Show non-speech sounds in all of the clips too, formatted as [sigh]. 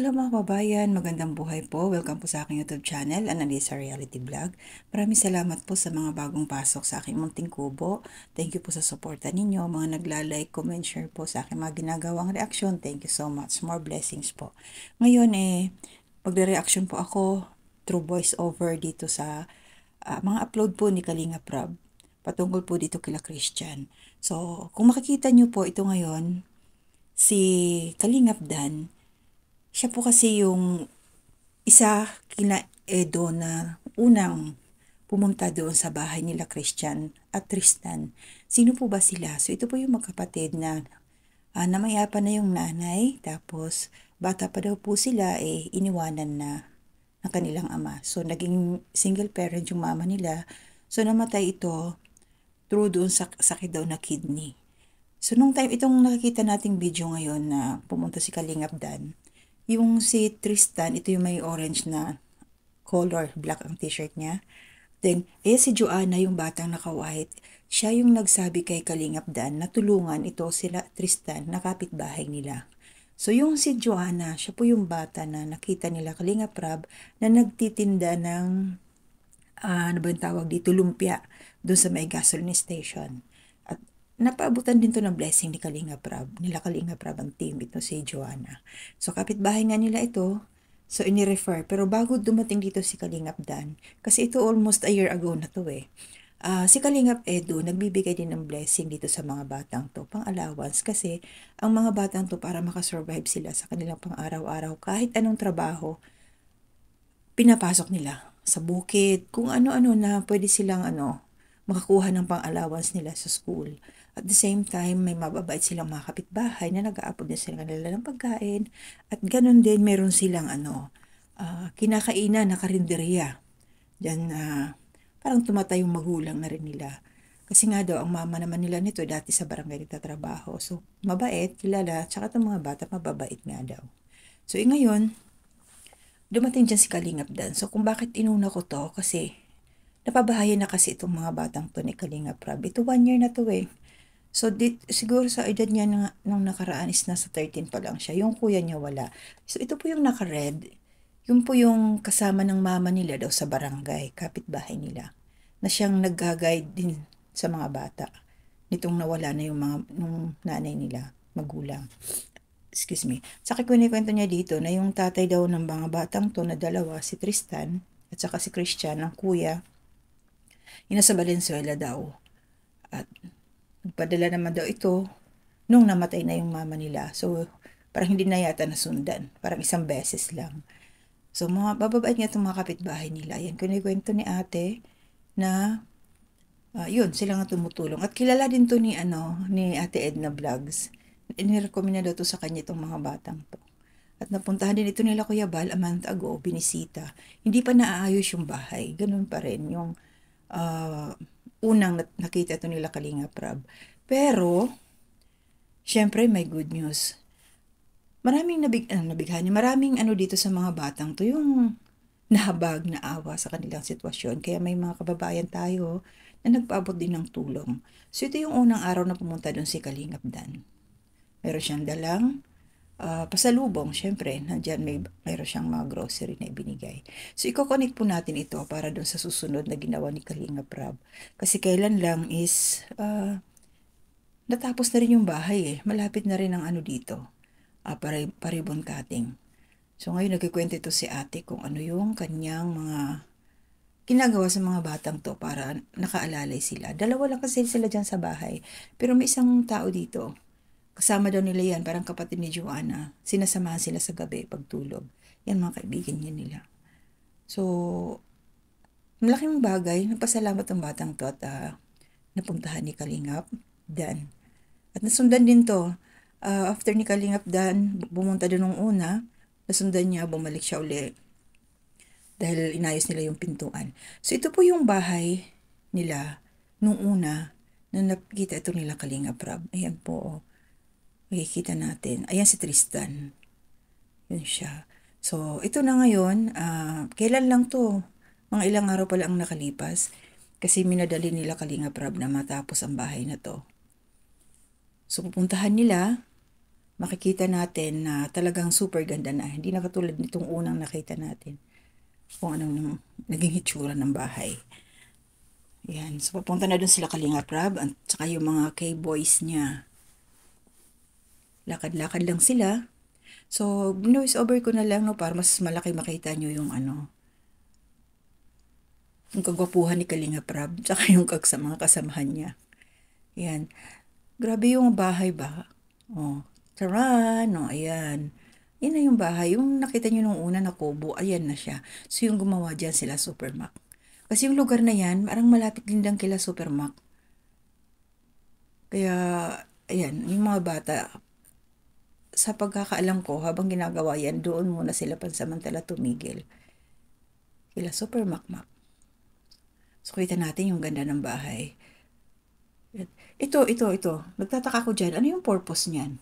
Hello mga kababayan, magandang buhay po. Welcome po sa aking YouTube channel, Analisa Reality Vlog. Maraming salamat po sa mga bagong pasok sa aking munting kubo. Thank you po sa suporta ninyo, mga nagla-like, comment, share po sa aking mga ginagawang reaction. Thank you so much. More blessings po. Ngayon eh, pagre-reaction po ako through voice over dito sa uh, mga upload po ni Kalinga Prab patungkol po dito kila Christian. So, kung makikita nyo po ito ngayon, si Kalinga Dan, siya po kasi yung isa kina Edo na unang pumunta doon sa bahay nila Christian at Tristan. Sino po ba sila? So ito po yung magkapatid na uh, ah, namayapa na yung nanay tapos bata pa daw po sila eh iniwanan na ng kanilang ama. So naging single parent yung mama nila. So namatay ito through doon sa sakit daw na kidney. So nung time itong nakikita nating video ngayon na pumunta si Kalingap Dan, yung si Tristan, ito yung may orange na color, black ang t-shirt niya. Then, eh si Joanna, yung batang naka-white, siya yung nagsabi kay Kalingap Dan na tulungan ito sila Tristan na kapitbahay nila. So yung si Joanna, siya po yung bata na nakita nila Kalingap Rab na nagtitinda ng, uh, ano ba yung tawag dito, lumpia doon sa may gasoline station napaabutan din to ng blessing ni Kalinga Prab, nila Kalinga Prab ang team, ito si Joanna. So kapitbahay nga nila ito, So, ini-refer. Pero bago dumating dito si Kalingap Dan, kasi ito almost a year ago na to eh, uh, si Kalingap Edu nagbibigay din ng blessing dito sa mga batang to, pang allowance, kasi ang mga batang to para makasurvive sila sa kanilang pang-araw-araw, kahit anong trabaho, pinapasok nila sa bukid, kung ano-ano na pwede silang ano, makakuha ng pang-allowance nila sa school. At the same time, may mababait silang mga kapitbahay na nag-aapod na sila nila ng pagkain. At ganun din, meron silang ano, uh, kinakainan na karinderiya. Diyan, uh, parang tumatay yung magulang na rin nila. Kasi nga daw, ang mama naman nila nito dati sa barangay nagtatrabaho. So, mabait, kilala, tsaka itong mga bata, mababait nga daw. So, eh, ngayon, dumating dyan si Kalingap Dan. So, kung bakit inuna ko to, kasi Napabahayan na kasi itong mga batang to ni Kalinga Prab. Ito one year na to eh. So, dit, siguro sa edad niya na, nung nakaraan is nasa 13 pa lang siya. Yung kuya niya wala. So, ito po yung naka-red. Yun po yung kasama ng mama nila daw sa barangay, kapitbahay nila. Na siyang nag-guide din sa mga bata. Nitong nawala na yung mga nung nanay nila, magulang. Excuse me. Saka kwento niya dito na yung tatay daw ng mga batang to na dalawa, si Tristan at saka si Christian, ang kuya, yung nasa Valenzuela daw. At nagpadala naman daw ito nung namatay na yung mama nila. So, parang hindi na yata nasundan. Parang isang beses lang. So, mga bababait nga itong mga kapitbahay nila. Yan, kunikwento ni ate na uh, yun, sila nga tumutulong. At kilala din to ni, ano, ni ate Edna Vlogs. Inirekomenda daw to sa kanya itong mga batang to. At napuntahan din ito nila Kuya Bal a month ago, binisita. Hindi pa naaayos yung bahay. Ganun pa rin yung uh, unang nakita ito nila Kalinga Prab. Pero, syempre may good news. Maraming nabig, uh, ah, nabighani, maraming ano dito sa mga batang to yung nahabag na awa sa kanilang sitwasyon. Kaya may mga kababayan tayo na nagpaabot din ng tulong. So ito yung unang araw na pumunta doon si Kalingap Dan. Meron siyang dalang uh, pasalubong, syempre, nandyan may, mayroon siyang mga grocery na ibinigay. So, i-connect po natin ito para doon sa susunod na ginawa ni Kalinga Prab. Kasi kailan lang is, uh, natapos na rin yung bahay eh. Malapit na rin ang ano dito, uh, pare, paribon cutting. So, ngayon nagkikwento ito si ate kung ano yung kanyang mga ginagawa sa mga batang to para nakaalalay sila. Dalawa lang kasi sila dyan sa bahay. Pero may isang tao dito Kasama daw nila yan, parang kapatid ni Joanna. Sinasamahan sila sa gabi pagtulog. Yan mga kaibigan niya nila. So, malaking bagay. Napasalamat ang batang to at uh, napuntahan ni Kalingap Dan. At nasundan din to. Uh, after ni Kalingap Dan, bumunta din nung una. Nasundan niya, bumalik siya uli. Dahil inayos nila yung pintuan. So, ito po yung bahay nila nung una na nakita ito nila Kalingap Rob. Ayan po, oh makikita natin. Ayan si Tristan. Yun siya. So, ito na ngayon, uh, kailan lang to? Mga ilang araw pala ang nakalipas kasi minadali nila Kalinga Prab na matapos ang bahay na to. So, pupuntahan nila, makikita natin na talagang super ganda na. Hindi na katulad nitong unang nakita natin kung anong naging hitsura ng bahay. Yan. So, papunta na doon sila Kalinga Prab at saka yung mga K-boys niya. Lakad-lakad lang sila. So, noise over ko na lang, no, para mas malaki makita nyo yung ano, yung kagwapuhan ni Kalinga Prab, [laughs] tsaka yung kag sa mga kasamahan niya. Yan. Grabe yung bahay ba? Oh, tara, no, ayan. Yan na yung bahay. Yung nakita nyo nung una na kubo, ayan na siya. So, yung gumawa dyan sila Supermac. Kasi yung lugar na yan, marang malapit din lang kila Supermac. Kaya, ayan, yung mga bata, sa pagkakaalam ko, habang ginagawa yan, doon muna sila pansamantala tumigil. Kila Super Makmak. So, kita natin yung ganda ng bahay. Ito, ito, ito. Nagtataka ko dyan. Ano yung purpose niyan?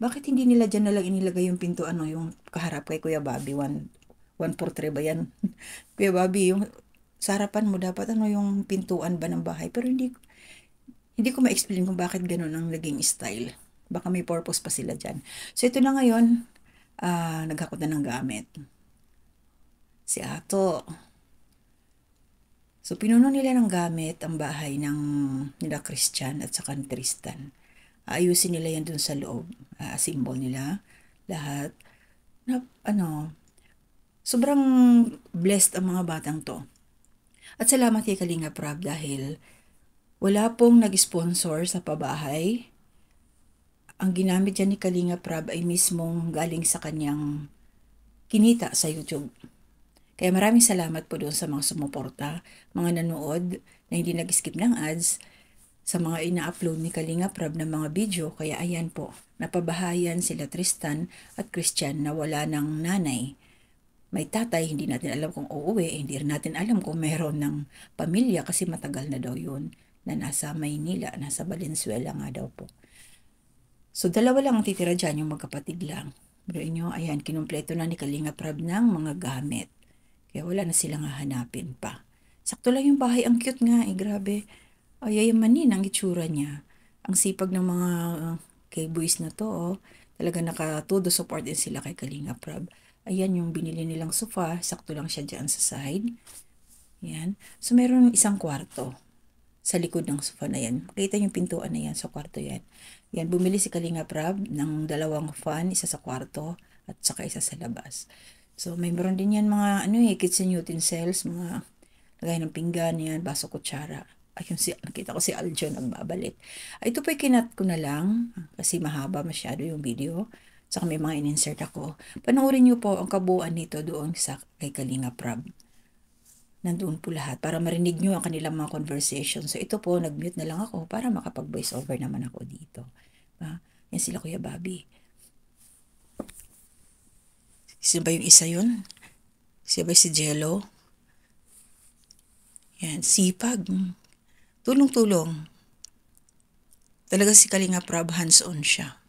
Bakit hindi nila dyan nalang inilagay yung pinto, ano, yung kaharap kay Kuya Bobby? One, one portrait ba yan? [laughs] Kuya Bobby, yung sarapan mo dapat ano yung pintuan ba ng bahay? Pero hindi, hindi ko ma-explain kung bakit ganun ang naging style. Baka may purpose pa sila dyan. So, ito na ngayon, uh, naghakot na ng gamit. Si Ato. So, pinuno nila ng gamit ang bahay ng nila Christian at sa ni Tristan. Ayusin nila yan dun sa loob. Uh, symbol nila. Lahat. Na, ano, sobrang blessed ang mga batang to. At salamat kay Kalinga Prab dahil wala pong nag-sponsor sa pabahay ang ginamit dyan ni Kalinga Prab ay mismong galing sa kanyang kinita sa YouTube. Kaya maraming salamat po doon sa mga sumuporta, mga nanood na hindi nag-skip ng ads, sa mga ina-upload ni Kalinga Prab ng mga video. Kaya ayan po, napabahayan sila Tristan at Christian na wala ng nanay may tatay, hindi natin alam kung uuwi, hindi natin alam kung meron ng pamilya kasi matagal na daw yun na nasa Maynila, nasa Valenzuela nga daw po. So, dalawa lang ang titira dyan, yung magkapatid lang. Pero inyo, ayan, kinumpleto na ni Kalinga Prab ng mga gamit. Kaya wala na silang hahanapin pa. Sakto lang yung bahay. Ang cute nga, eh, grabe. Ayayamanin ang itsura niya. Ang sipag ng mga uh, ah, K-boys na to, oh. Talaga nakatudo support din sila kay Kalinga Prab. Ayan yung binili nilang sofa. Sakto lang siya dyan sa side. Yan. So, meron isang kwarto sa likod ng sofa na yan. Makita yung pintuan na yan sa kwarto yan. Yan, bumili si Kalinga Prab ng dalawang fan, isa sa kwarto at saka isa sa labas. So, may meron din yan mga ano eh, kitchen utensils, mga lagay ng pinggan yan, baso kutsara. Ayun, si, nakita ko si Aljo nagbabalit. Ay, ah, ito pa kinat ko na lang kasi mahaba masyado yung video. Saka may mga in-insert ako. Panoorin niyo po ang kabuuan nito doon sa kay Kalinga Prab nandoon po lahat para marinig nyo ang kanilang mga conversation. So ito po, nag-mute na lang ako para makapag-voice over naman ako dito. Ha? Yan sila Kuya Bobby. Sino ba yung isa yun? Sino ba si Jello? Yan, sipag. Tulong-tulong. Talaga si Kalinga Prab hands-on siya.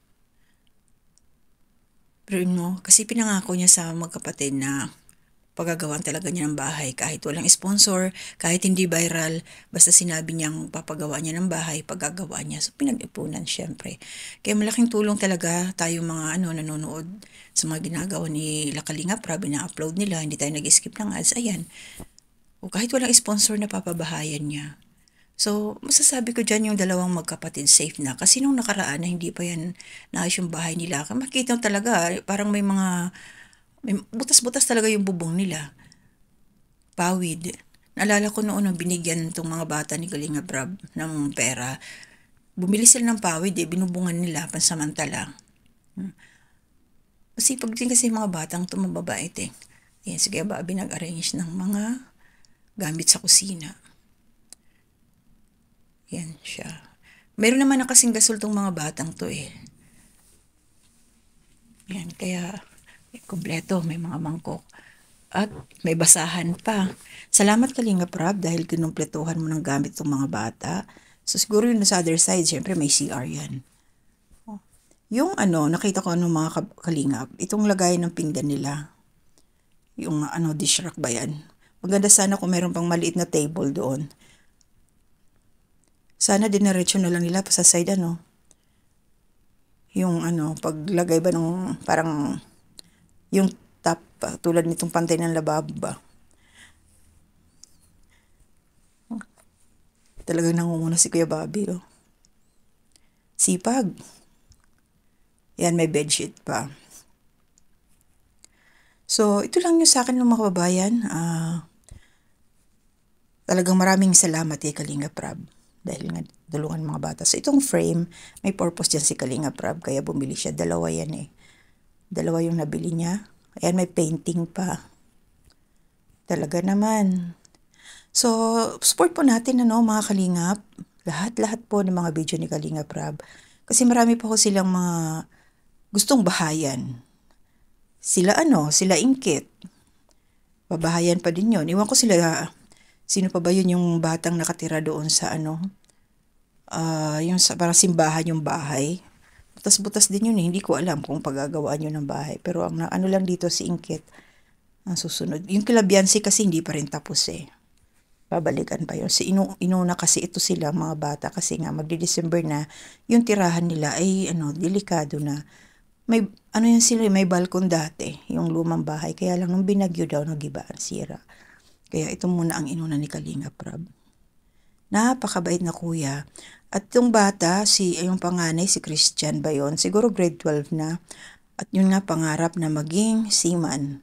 Pero mo, kasi pinangako niya sa magkapatid na paggagawan talaga niya ng bahay kahit walang sponsor, kahit hindi viral, basta sinabi niyang papagawa niya ng bahay, paggagawa niya. So pinag-ipunan syempre. Kaya malaking tulong talaga tayo mga ano nanonood sa mga ginagawa ni Lakalinga, grabe na upload nila, hindi tayo nag-skip ng ads. Ayan. O kahit walang sponsor na papabahayan niya. So, masasabi ko dyan yung dalawang magkapatid safe na. Kasi nung nakaraan na hindi pa yan naayos yung bahay nila, makikita talaga, parang may mga may butas-butas talaga yung bubong nila. Pawid. Naalala ko noon nung binigyan itong mga bata ni Galinga Brab ng pera. Bumili sila ng pawid eh, binubungan nila pansamantala. Hmm. Masipag din kasi mga batang tumababait eh. Ayan, sige ba, binag-arrange ng mga gamit sa kusina. Yan siya. Meron naman na kasing gasol tong mga batang to eh. Yan, kaya Kompleto, may mga mangkok. At may basahan pa. Salamat Kalinga Prab dahil kinumpletuhan mo ng gamit ng mga bata. So siguro yun sa other side, syempre may CR yan. Oh. Yung ano, nakita ko ng ano, mga kalingap, itong lagay ng pinggan nila. Yung ano, dish rack ba yan? Maganda sana kung meron pang maliit na table doon. Sana dinaretso na lang nila pa sa side ano. Yung ano, paglagay ba ng parang yung tap, tulad nitong pantay ng lababo Talagang nangunguna si Kuya Bobby, oh. Sipag. Yan, may bedsheet pa. So, ito lang yung sa akin ng mga kababayan. Uh, talagang maraming salamat kay eh, Kalinga Prab. Dahil nga dulungan mga bata. So, itong frame, may purpose dyan si Kalinga Prab. Kaya bumili siya. Dalawa yan eh. Dalawa yung nabili niya. Ayan, may painting pa. Talaga naman. So, support po natin ano, mga Kalingap. Lahat-lahat po ng mga video ni Kalingap Rab. Kasi marami po ko silang mga gustong bahayan. Sila ano, sila inkit. Babahayan pa din yon. Iwan ko sila, ah, sino pa ba yun yung batang nakatira doon sa ano? Uh, yung sa, parang simbahan yung bahay butas-butas din yun eh. Hindi ko alam kung pagagawaan yun ng bahay. Pero ang ano lang dito si Inkit, ang susunod. Yung kilabyansi kasi hindi pa rin tapos eh. Babalikan pa yun. Si inu inuna kasi ito sila mga bata kasi nga magdi-December na yung tirahan nila ay ano, delikado na. May ano yan sila, eh, may balkon dati, yung lumang bahay. Kaya lang nung binagyo daw, nagibaan sira. Kaya ito muna ang inuna ni Kalinga Prab. Napakabait na kuya at yung bata, si yung panganay, si Christian ba yun? Siguro grade 12 na. At yun nga pangarap na maging seaman.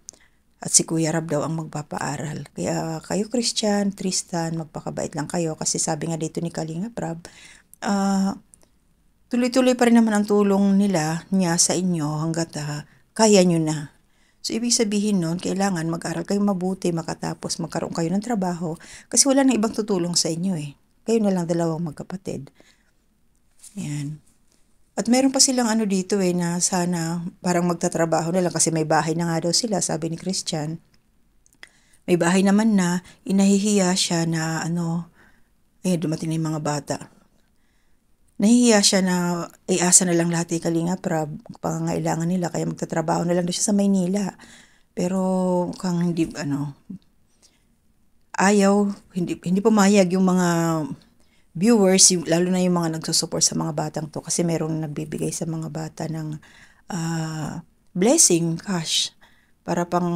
At si Kuya Rab daw ang magpapaaral. Kaya kayo Christian, Tristan, magpakabait lang kayo. Kasi sabi nga dito ni Kalinga Prab, uh, tuloy-tuloy pa rin naman ang tulong nila niya sa inyo hanggat uh, kaya nyo na. So, ibig sabihin nun, kailangan mag-aral kayo mabuti, makatapos, magkaroon kayo ng trabaho, kasi wala nang ibang tutulong sa inyo eh. Kayo na lang dalawang magkapatid. Yan. At meron pa silang ano dito eh na sana parang magtatrabaho na lang kasi may bahay na nga daw sila, sabi ni Christian. May bahay naman na inahihiya siya na ano, eh dumating na yung mga bata. Nahihiya siya na iasa na lang lahat yung eh, kalinga para pangangailangan nila kaya magtatrabaho na lang daw siya sa Maynila. Pero kung hindi ano, ayaw, hindi, hindi pumayag yung mga viewers, yung, lalo na yung mga nagsusupport sa mga batang to kasi merong nagbibigay sa mga bata ng uh, blessing, cash, para pang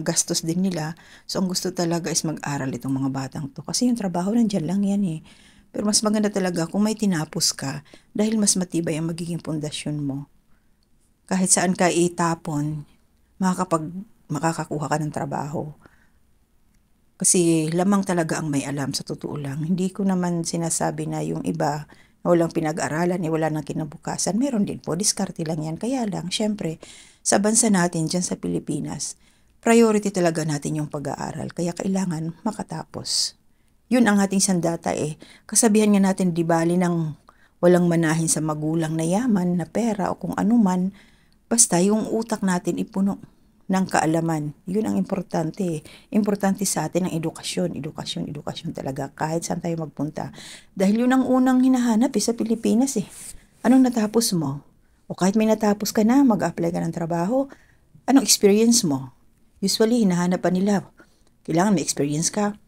gastos din nila. So, ang gusto talaga is mag-aral itong mga batang to. Kasi yung trabaho nandyan lang yan eh. Pero mas maganda talaga kung may tinapos ka dahil mas matibay ang magiging pundasyon mo. Kahit saan ka itapon, makakapag, makakakuha ka ng trabaho. Kasi lamang talaga ang may alam sa totoo lang. Hindi ko naman sinasabi na yung iba na walang pinag-aralan, eh, wala nang kinabukasan. Meron din po, diskarte lang yan. Kaya lang, syempre, sa bansa natin, dyan sa Pilipinas, priority talaga natin yung pag-aaral. Kaya kailangan makatapos. Yun ang ating sandata eh. Kasabihan nga natin, di bali ng walang manahin sa magulang na yaman, na pera o kung anuman, basta yung utak natin ipuno ng kaalaman. Yun ang importante. Eh. Importante sa atin ang edukasyon, edukasyon, edukasyon talaga kahit saan tayo magpunta. Dahil yun ang unang hinahanap eh, sa Pilipinas eh. Anong natapos mo? O kahit may natapos ka na, mag-apply ka ng trabaho, anong experience mo? Usually, hinahanap pa nila. Kailangan may experience ka.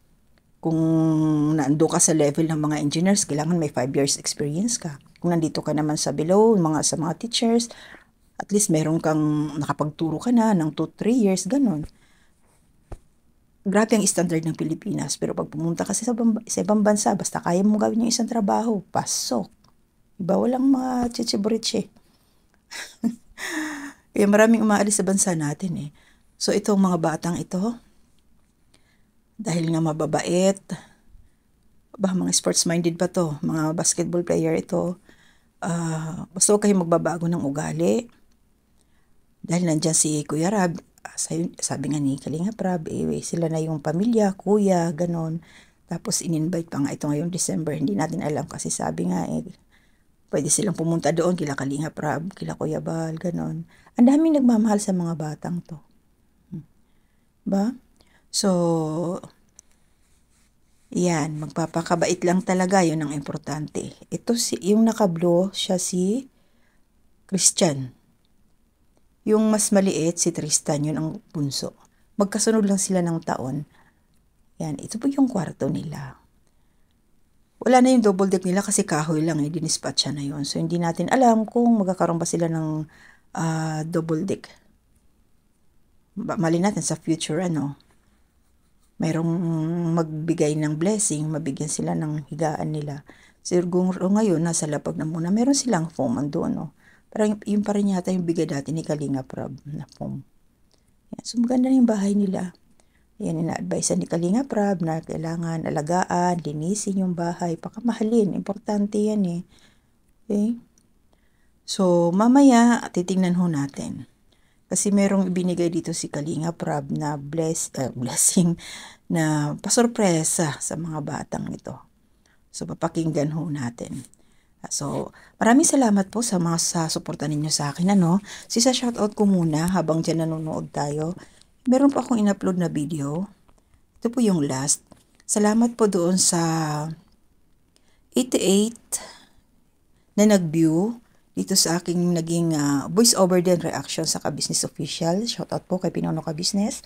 Kung naando ka sa level ng mga engineers, kailangan may 5 years experience ka. Kung nandito ka naman sa below, mga sa mga teachers, at least meron kang nakapagturo ka na ng 2-3 years, ganun. Grabe ang standard ng Pilipinas. Pero pag pumunta kasi sa, bamba, sa ibang bansa, basta kaya mo gawin yung isang trabaho, pasok. Iba walang mga chichiburiche. [laughs] Kaya maraming umaalis sa bansa natin eh. So itong mga batang ito, dahil nga mababait, ba mga sports minded ba to, mga basketball player ito, uh, basta huwag kayong magbabago ng ugali. Dahil nandyan si Kuya Rab, ah, sabi, nga ni Kalinga Prab, eh, eh, sila na yung pamilya, kuya, ganon. Tapos in-invite pa nga ito ngayong December, hindi natin alam kasi sabi nga eh, pwede silang pumunta doon, kila Kalinga Prab, kila Kuya Bal, ganon. Ang daming nagmamahal sa mga batang to. Hmm. Ba? So, yan, magpapakabait lang talaga, yun ang importante. Ito si, yung nakablo, siya si Christian. Yung mas maliit, si Tristan, yun ang bunso. Magkasunod lang sila ng taon. Yan, ito po yung kwarto nila. Wala na yung double deck nila kasi kahoy lang eh, dinispatcha na yon So, hindi natin alam kung magkakaroon ba sila ng uh, double deck. Mali natin sa future, ano, mayroong magbigay ng blessing, mabigyan sila ng higaan nila. Siguro ngayon, nasa lapag na muna, meron silang foam doon, no? Parang yun pa rin yata yung bigay dati ni Kalinga Prab na pom. Yan. So maganda na yung bahay nila. Yan, ina-advise ni Kalinga Prab na kailangan alagaan, linisin yung bahay, pakamahalin. Importante yan eh. Okay? So, mamaya, titingnan ho natin. Kasi merong ibinigay dito si Kalinga Prab na bless, uh, [laughs] blessing na pasurpresa sa mga batang ito. So, papakinggan ho natin. So, maraming salamat po sa mga sa ninyo sa akin. Ano? Sisa shoutout ko muna habang dyan nanonood tayo. Meron po akong in-upload na video. Ito po yung last. Salamat po doon sa 88 na nag-view dito sa aking naging uh, voice over din reaction sa Kabusiness Official. Shoutout po kay Pinono Kabusiness,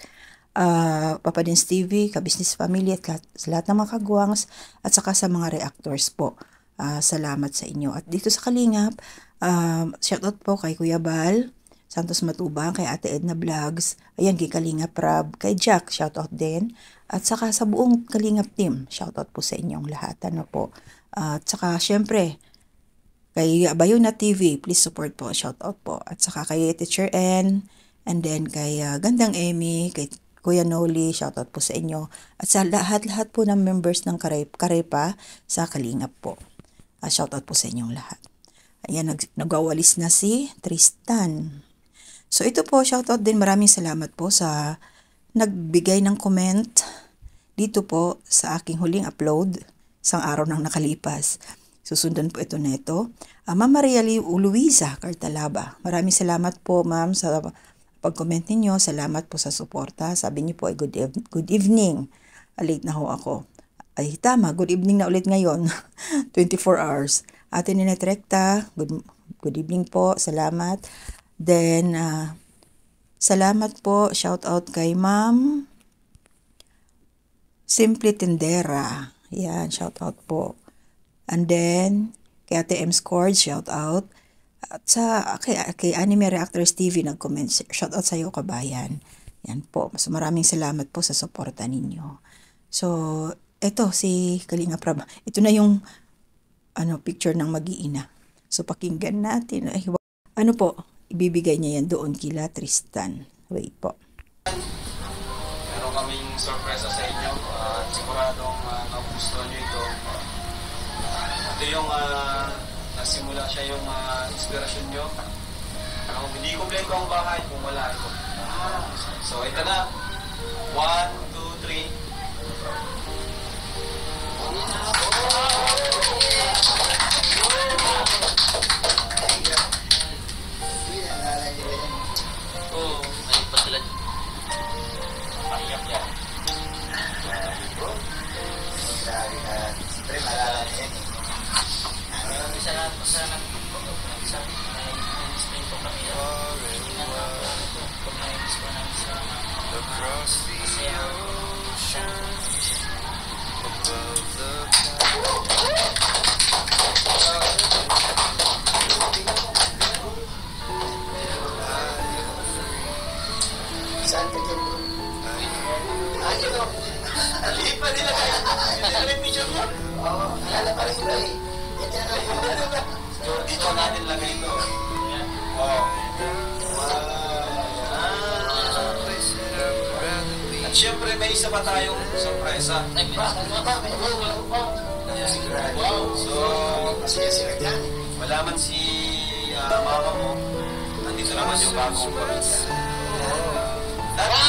uh, Papa Dins TV, Kabusiness Family at lahat, lahat ng mga kagwangs at saka sa mga reactors po. Uh, salamat sa inyo. At dito sa Kalingap, uh, shoutout po kay Kuya Bal, Santos Matubang, kay Ate Edna Vlogs, ayan kay Kalingap Rab, kay Jack, shoutout din. At saka sa buong Kalingap team, shoutout po sa inyong lahat. Ano po. Uh, at saka syempre, kay Bayona TV, please support po, shoutout po. At saka kay Teacher N, and then kay uh, Gandang Amy, kay Kuya Noli, shoutout po sa inyo. At sa lahat-lahat po ng members ng Karepa sa Kalingap po. Uh, shoutout po sa inyong lahat. Ayan, nag, nagwawalis na si Tristan. So ito po, shoutout din. Maraming salamat po sa nagbigay ng comment dito po sa aking huling upload isang araw nang nakalipas. Susundan po ito neto. Uh, Ma'am Maria Luisa Cartalaba, maraming salamat po ma'am sa pag-comment ninyo. Salamat po sa suporta. Sabi niyo po ay good, good evening. Ah, late na ho ako ay tama, good evening na ulit ngayon, 24 [laughs] hours. Ate Ninette Trekta, good, good evening po, salamat. Then, uh, salamat po, shout out kay ma'am. Simply Tindera, yan, shout out po. And then, kay Ate M. Scored, shout out. At sa, kay, kay Anime Reactors TV, nag-comment, shout out sa'yo, kabayan. Yan po, so maraming salamat po sa suporta ninyo. So, eto si Kalinga Prab. Ito na yung ano picture ng mag-iina. So pakinggan natin. Ay, ano po, ibibigay niya yan doon kila Tristan. Wait po. Meron kaming surprise sa inyo at uh, siguradong uh, nagustuhan niyo ito. Uh, ito yung uh, ah, nasimula siya yung uh, inspirasyon niyo. Ako, uh, hindi kumpleto ang bahay kung wala ito. So ito na. One, two, three. ayamnya kita kita sprint ada alatnya nah kalau misalnya misalnya across the above the clouds tayo sa... Ay, Wow! So, kasi si dyan. Wala man si uh, mama mo. Nandito naman yung bagong pamilya. Wow!